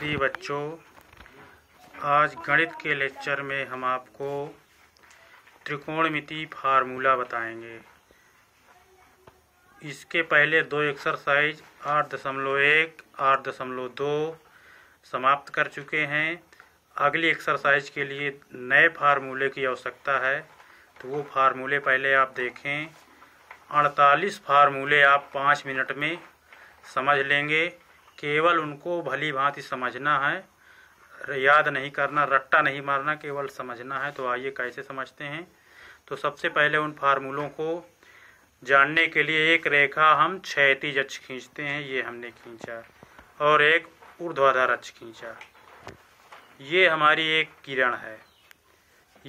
प्रिय बच्चों आज गणित के लेक्चर में हम आपको त्रिकोणमिति फार्मूला बताएंगे इसके पहले दो एक्सरसाइज आठ दशमलव एक आठ दशमलव दो समाप्त कर चुके हैं अगली एक्सरसाइज के लिए नए फार्मूले की आवश्यकता है तो वो फार्मूले पहले आप देखें अड़तालीस फार्मूले आप पाँच मिनट में समझ लेंगे केवल उनको भली भांति समझना है याद नहीं करना रट्टा नहीं मारना केवल समझना है तो आइए कैसे समझते हैं तो सबसे पहले उन फार्मूलों को जानने के लिए एक रेखा हम छैतीज अक्ष खींचते हैं ये हमने खींचा और एक ऊर्ध्वाधार अक्ष खींचा ये हमारी एक किरण है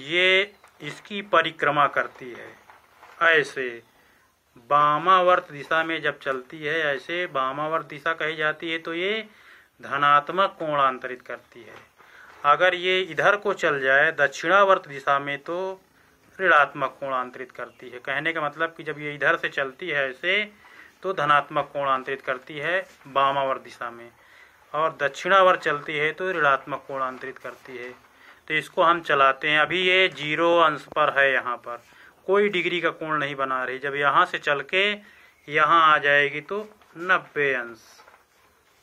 ये इसकी परिक्रमा करती है ऐसे बामावर्त दिशा में जब चलती है ऐसे बामावर्त दिशा कही जाती है तो ये धनात्मक कोण अंतरित करती है अगर ये इधर को चल जाए दक्षिणावर्त दिशा में तो ऋणात्मक कोण अंतरित करती है कहने का मतलब कि जब ये इधर से चलती है ऐसे तो धनात्मक कोण अंतरित करती है बामावर दिशा में और दक्षिणावर्त चलती है तो ऋणात्मक कोण अंतरित करती है तो इसको हम चलाते हैं अभी ये जीरो अंश पर है यहाँ पर कोई डिग्री का कोण नहीं बना रही जब यहाँ से चल के यहाँ आ जाएगी तो नब्बे अंश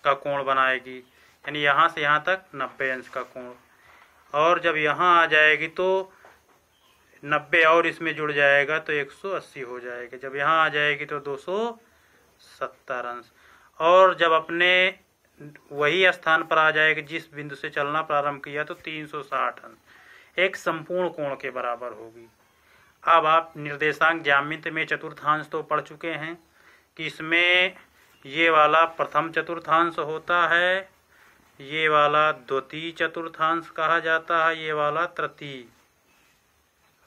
का कोण बनाएगी यानी यहाँ से यहाँ तक नब्बे अंश का कोण और जब यहाँ आ जाएगी तो नब्बे और इसमें जुड़ जाएगा तो 180 हो जाएगा जब यहाँ आ जाएगी तो 270 अंश और जब अपने वही स्थान पर आ जाएगा जिस बिंदु से चलना प्रारंभ किया तो 360 अंश एक संपूर्ण कोण के बराबर होगी अब आप निर्देशांक ज्यामित में चतुर्थांश तो पढ़ चुके हैं कि इसमें ये वाला प्रथम चतुर्थांश होता है ये वाला द्वितीय चतुर्थांश कहा जाता है ये वाला तृतीय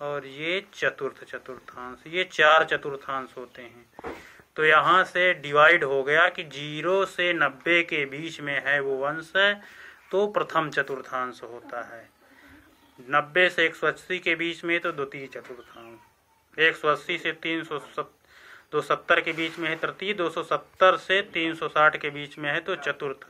और ये चतुर्थ चतुर्थांश ये चार चतुर्थांश होते हैं तो यहाँ से डिवाइड हो गया कि जीरो से नब्बे के बीच में है वो वंश तो प्रथम चतुर्थांश होता है नब्बे से एक सौ अस्सी के बीच में तो द्वितीय चतुर्थांश एक सौ अस्सी से तीन सौ दो सत्तर के बीच में है तृतीय दो सौ सत्तर से तीन सौ साठ के बीच में है तो चतुर्थ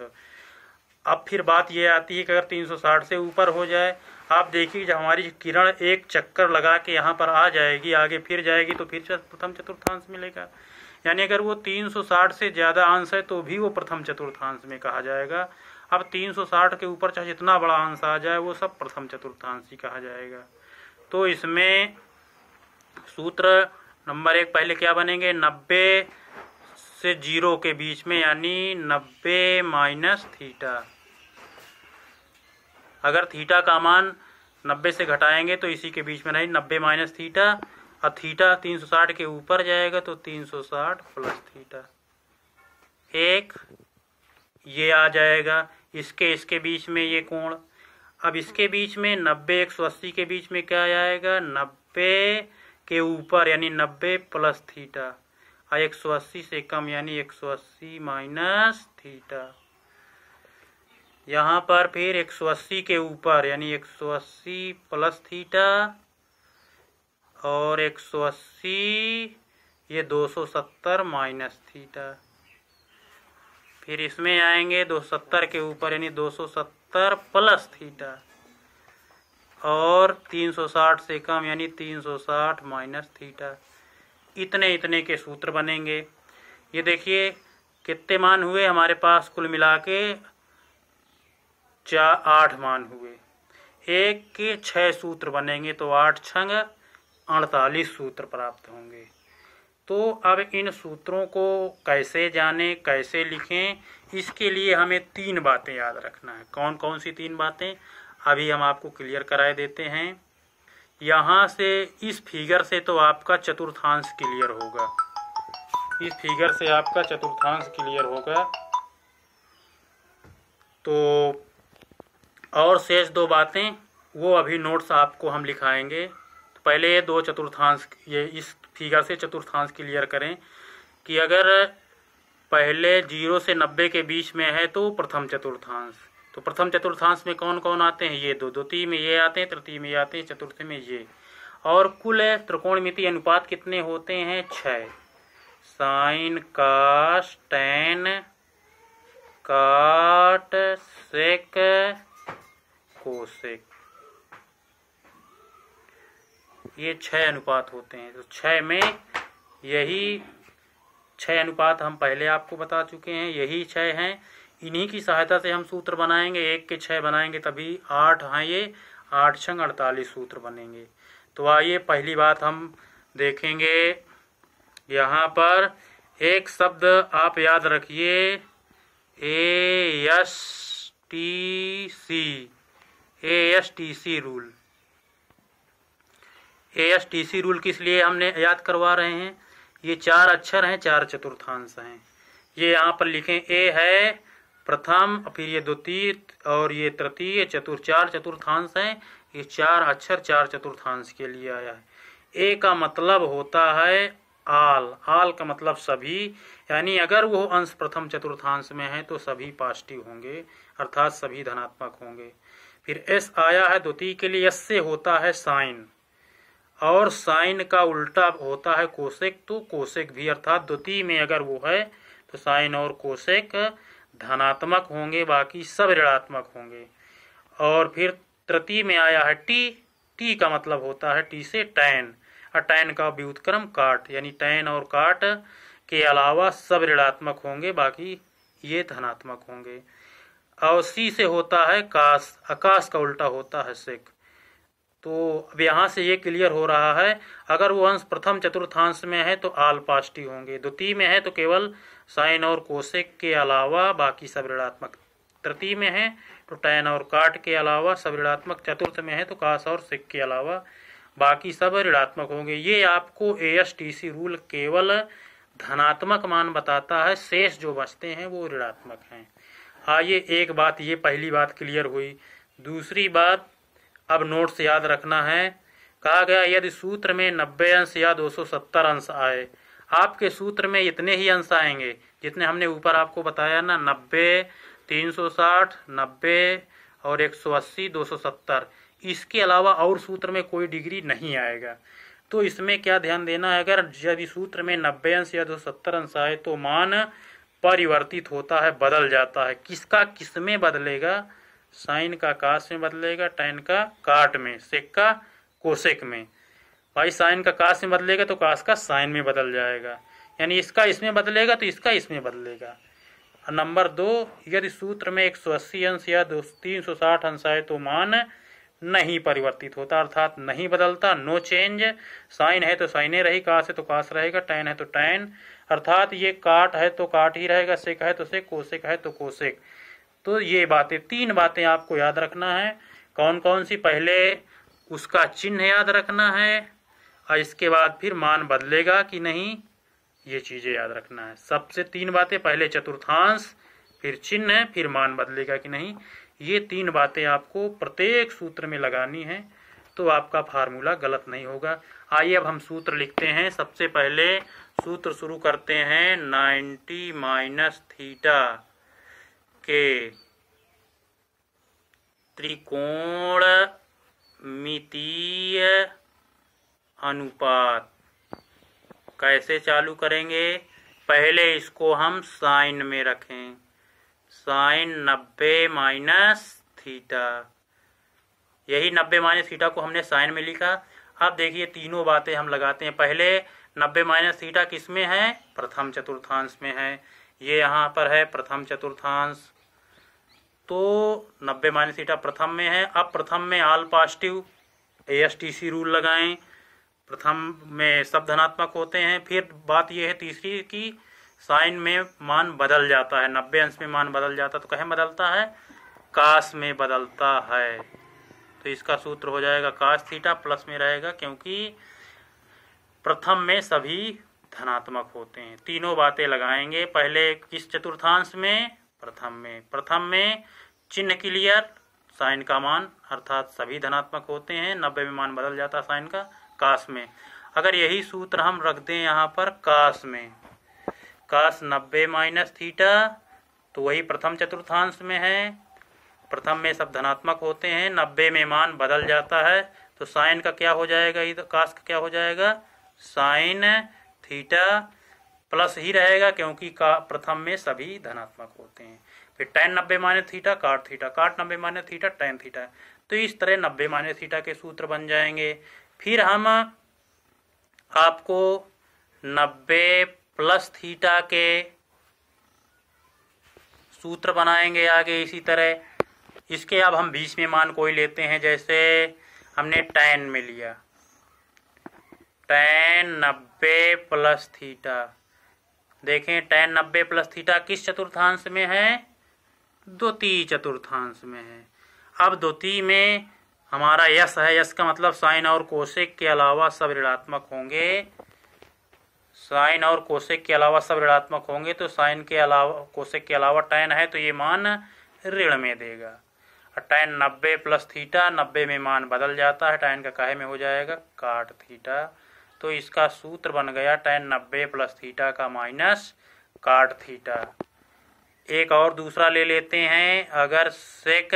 अब फिर बात यह आती है कि अगर तीन सौ साठ से ऊपर हो जाए आप देखिए जब हमारी किरण एक चक्कर लगा के यहाँ पर आ जाएगी आगे फिर जाएगी तो फिर प्रथम चतुर्थांश मिलेगा यानी अगर वो तीन सौ साठ से ज़्यादा अंश है तो भी वो प्रथम चतुर्थांश में कहा जाएगा अब 360 के ऊपर चाहे जितना बड़ा अंश आ जाए वो सब प्रथम चतुर्थांश ही कहा जाएगा तो इसमें सूत्र नंबर एक पहले क्या बनेंगे नब्बे से जीरो के बीच में यानी नब्बे माइनस थीटा अगर थीटा का मान नब्बे से घटाएंगे तो इसी के बीच में नहीं नब्बे माइनस थीटा और थीटा तीन साठ के ऊपर जाएगा तो तीन सौ साठ प्लस थीटा एक ये आ जाएगा इसके इसके बीच में ये कोण अब इसके बीच में नब्बे एक सौ अस्सी के बीच में क्या आएगा नब्बे के ऊपर यानी नब्बे प्लस थीटा और एक सौ अस्सी से कम यानी एक सौ अस्सी माइनस थीटा यहाँ पर फिर एक सौ अस्सी के ऊपर यानी एक सौ अस्सी प्लस थीटा और एक सौ अस्सी ये दो सौ सत्तर माइनस थीटा फिर इसमें आएंगे 270 के ऊपर यानी 270 प्लस थीटा और 360 से कम यानी 360 माइनस थीटा इतने इतने के सूत्र बनेंगे ये देखिए कितने मान हुए हमारे पास कुल मिला के चार आठ मान हुए एक के छः सूत्र बनेंगे तो आठ छंग अड़तालीस सूत्र प्राप्त होंगे तो अब इन सूत्रों को कैसे जाने कैसे लिखें इसके लिए हमें तीन बातें याद रखना है कौन कौन सी तीन बातें अभी हम आपको क्लियर कराए देते हैं यहाँ से इस फिगर से तो आपका चतुर्थांश क्लियर होगा इस फिगर से आपका चतुर्थांश क्लियर होगा तो और शेष दो बातें वो अभी नोट्स आपको हम लिखाएंगे तो पहले ये दो चतुर्थांश ये इस फिगर से चतुर्थांश क्लियर करें कि अगर पहले जीरो से नब्बे के बीच में है तो प्रथम चतुर्थांश तो प्रथम चतुर्थांश में कौन कौन आते हैं ये दो द्वितीय में ये आते हैं तृतीय में ये आते हैं चतुर्थ में ये और कुल त्रिकोणमिति अनुपात कितने होते हैं छः साइन कास टेन काट सेक कोसेक ये छः अनुपात होते हैं तो छः में यही छः अनुपात हम पहले आपको बता चुके हैं यही छः हैं इन्हीं की सहायता से हम सूत्र बनाएंगे एक के छः बनाएंगे तभी आठ हैं ये आठ छंग अड़तालीस सूत्र बनेंगे तो आइए पहली बात हम देखेंगे यहाँ पर एक शब्द आप याद रखिए A S T C A S T C rule A S T C rule किस लिए हमने याद करवा रहे हैं ये चार अक्षर हैं चार चतुर्थांश हैं ये यहाँ पर लिखें ए है प्रथम फिर ये द्वितीय और ये तृतीय चतुर चार चतुर्थांश हैं ये चार अक्षर चार चतुर्थांश के लिए आया है ए का मतलब होता है आल आल का मतलब सभी यानी अगर वो अंश प्रथम चतुर्थांश में है तो सभी पॉजिटिव होंगे अर्थात सभी धनात्मक होंगे फिर एस आया है द्वितीय के लिए एस से होता है साइन और साइन का उल्टा होता है कोशेक तो कोशेक भी अर्थात द्वितीय में अगर वो है तो साइन और कोशेक धनात्मक होंगे बाकी सब ऋणात्मक होंगे और फिर तृतीय में आया है टी टी का मतलब होता है टी से टैन और टैन का व्युतक्रम काट यानी टैन और काट के अलावा सब ऋणात्मक होंगे बाकी ये धनात्मक होंगे और सी से होता है काश आकाश का उल्टा होता है सिख तो अब यहाँ से ये क्लियर हो रहा है अगर वो अंश प्रथम चतुर्थांश में है तो आल पाष्टी होंगे द्वितीय में है तो केवल साइन और कोशेक के अलावा बाकी सब ऋणात्मक तृतीय में है तो टैन और काट के अलावा सब ऋणात्मक चतुर्थ में है तो काश और सिक के अलावा बाकी सब ऋणात्मक होंगे ये आपको A S T C rule केवल धनात्मक मान बताता है शेष जो बचते हैं वो ऋणात्मक हैं आइए हाँ, एक बात ये पहली बात क्लियर हुई दूसरी बात अब नोट याद रखना है कहा गया यदि सूत्र में नब्बे अंश या दो सौ सत्तर अंश आए आपके सूत्र में इतने ही अंश आएंगे जितने हमने ऊपर आपको बताया ना नब्बे तीन सौ साठ नब्बे और एक सौ अस्सी दो सौ सत्तर इसके अलावा और सूत्र में कोई डिग्री नहीं आएगा तो इसमें क्या ध्यान देना है अगर यदि सूत्र में नब्बे अंश या दो सत्तर अंश आए तो मान परिवर्तित होता है बदल जाता है किसका किस में बदलेगा साइन का काश में बदलेगा टैन का काट में सेक का कोशेक में भाई साइन का काश में बदलेगा तो काश का साइन में बदल जाएगा यानी इसका इसमें बदलेगा तो इसका इसमें बदलेगा नंबर दो यदि सूत्र में एक सौ अस्सी अंश या दो तीन सौ साठ अंश आए तो मान नहीं परिवर्तित होता अर्थात नहीं बदलता नो चेंज साइन है तो साइने रही काश है तो काश रहेगा टैन है तो टैन अर्थात ये काट है तो काट ही रहेगा सेक है तो सेक कोशिक है तो कोसेक तो ये बातें तीन बातें आपको याद रखना है कौन कौन सी पहले उसका चिन्ह याद रखना है और इसके बाद फिर मान बदलेगा कि नहीं ये चीज़ें याद रखना है सबसे तीन बातें पहले चतुर्थांश फिर चिन्ह फिर मान बदलेगा कि नहीं ये तीन बातें आपको प्रत्येक सूत्र में लगानी है तो आपका फार्मूला गलत नहीं होगा आइए अब हम सूत्र लिखते हैं सबसे पहले सूत्र शुरू करते हैं नाइन्टी माइनस थीटा के त्रिकोण मितीय अनुपात कैसे चालू करेंगे पहले इसको हम साइन में रखें साइन नब्बे माइनस थीटा यही नब्बे माइनस थीटा को हमने साइन में लिखा अब देखिए तीनों बातें हम लगाते हैं पहले नब्बे माइनस थीटा किस में है प्रथम चतुर्थांश में है ये यहाँ पर है प्रथम चतुर्थांश तो नब्बे माइनस थीटा प्रथम में है अब प्रथम में all positive A S T C rule लगाएं प्रथम में सब धनात्मक होते हैं फिर बात यह है तीसरी कि साइन में मान बदल जाता है नब्बे अंश में मान बदल जाता है तो कहें बदलता है काश में बदलता है तो इसका सूत्र हो जाएगा काश थीटा प्लस में रहेगा क्योंकि प्रथम में सभी धनात्मक होते हैं तीनों बातें लगाएंगे पहले किस चतुर्थांश में प्रथम में प्रथम में चिन्ह क्लियर साइन का मान अर्थात सभी धनात्मक होते हैं नब्बे में मान बदल जाता साइन का काश में अगर यही सूत्र हम रख दें यहाँ पर काश में काश नब्बे माइनस थीटा तो वही प्रथम चतुर्थांश में है प्रथम में सब धनात्मक होते हैं नब्बे में मान बदल जाता है तो साइन का क्या हो जाएगा इधर काश का क्या हो जाएगा साइन थीटा प्लस ही रहेगा क्योंकि का प्रथम में सभी धनात्मक होते हैं फिर टेन नब्बे माने थीटा काट थीटा काट नब्बे माने थीटा टेन थीटा तो इस तरह नब्बे माने थीटा के सूत्र बन जाएंगे फिर हम आपको नब्बे प्लस थीटा के सूत्र बनाएंगे आगे इसी तरह इसके अब हम बीच में मान कोई लेते हैं जैसे हमने टेन में लिया टेन नब्बे प्लस थीटा देखें टेन नब्बे प्लस थीटा किस चतुर्थांश में है द्वितीय चतुर्थांश में है अब द्वितीय में हमारा यश है यश का मतलब साइन और कोशिक के अलावा सब ऋणात्मक होंगे साइन और कोशिक के अलावा सब ऋणात्मक होंगे तो साइन के अलावा कोशिक के अलावा टैन है तो ये मान ऋण में देगा टैन नब्बे प्लस थीटा नब्बे में मान बदल जाता है टैन का कहे में हो जाएगा काट थीटा तो इसका सूत्र बन गया टैन नब्बे प्लस थीटा का माइनस काट थीटा एक और दूसरा ले लेते हैं अगर सेक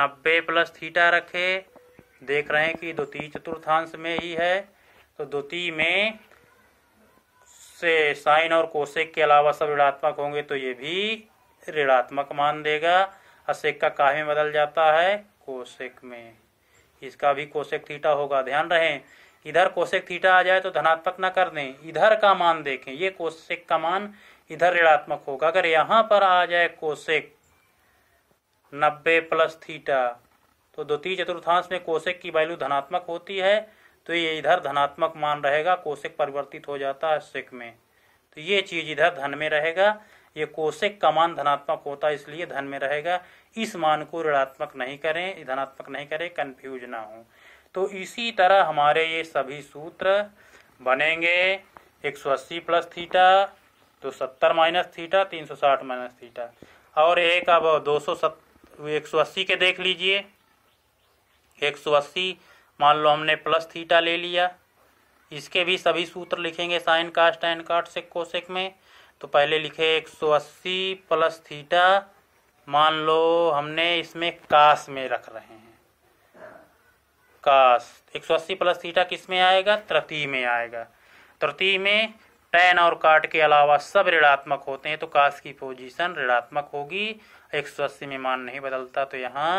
नब्बे प्लस थीटा रखे देख रहे हैं कि द्वितीय चतुर्थांश में ही है तो द्वितीय में से साइन और कोशेक के अलावा सब ऋणात्मक होंगे तो ये भी ऋणात्मक मान देगा सेक का काहे में बदल जाता है कोशेक में इसका भी कोशेक थीटा होगा ध्यान रहे इधर कोशेक थीटा आ जाए तो धनात्मक ना कर दें इधर का मान देखें ये कोशेक का मान इधर ऋणात्मक होगा अगर यहां पर आ जाए कोशिक नब्बे प्लस थीटा तो द्वितीय चतुर्थांश में कोशिक की वैल्यू धनात्मक होती है तो ये इधर धनात्मक मान रहेगा कोशिक परिवर्तित हो जाता है सिक में तो ये चीज इधर धन में रहेगा ये कोशिक का मान धनात्मक होता है इसलिए धन में रहेगा इस मान को ऋणात्मक नहीं करें धनात्मक नहीं करें कन्फ्यूज ना हो तो इसी तरह हमारे ये सभी सूत्र बनेंगे एक सौ अस्सी प्लस थीटा तो सत्तर माइनस थीटा तीन सौ साठ माइनस थीटा और एक अब दो सौ सत एक सौ अस्सी के देख लीजिए एक सौ अस्सी मान लो हमने प्लस थीटा ले लिया इसके भी सभी सूत्र लिखेंगे साइन कास्ट टैन कार्ट से कोसेक में तो पहले लिखे एक सौ अस्सी प्लस थीटा मान लो हमने इसमें कास में रख रहे हैं कास एक सौ अस्सी प्लस थीटा किस में आएगा तृतीय में आएगा तृतीय में टेन और काट के अलावा सब ऋणात्मक होते हैं तो काश की पोजीशन ऋणात्मक होगी एक सौ अस्सी में मान नहीं बदलता तो यहाँ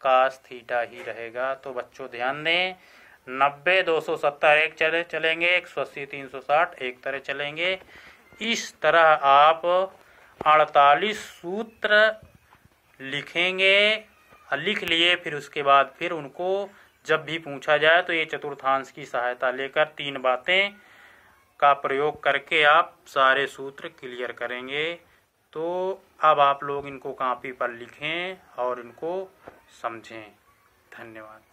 काश थीटा ही रहेगा तो बच्चों ध्यान दें नब्बे दो सौ सत्तर एक चले चलेंगे एक सौ अस्सी तीन सौ साठ एक तरह चलेंगे इस तरह आप अड़तालीस सूत्र लिखेंगे लिख लिए फिर उसके बाद फिर उनको जब भी पूछा जाए तो ये चतुर्थांश की सहायता लेकर तीन बातें का प्रयोग करके आप सारे सूत्र क्लियर करेंगे तो अब आप लोग इनको कॉपी पर लिखें और इनको समझें धन्यवाद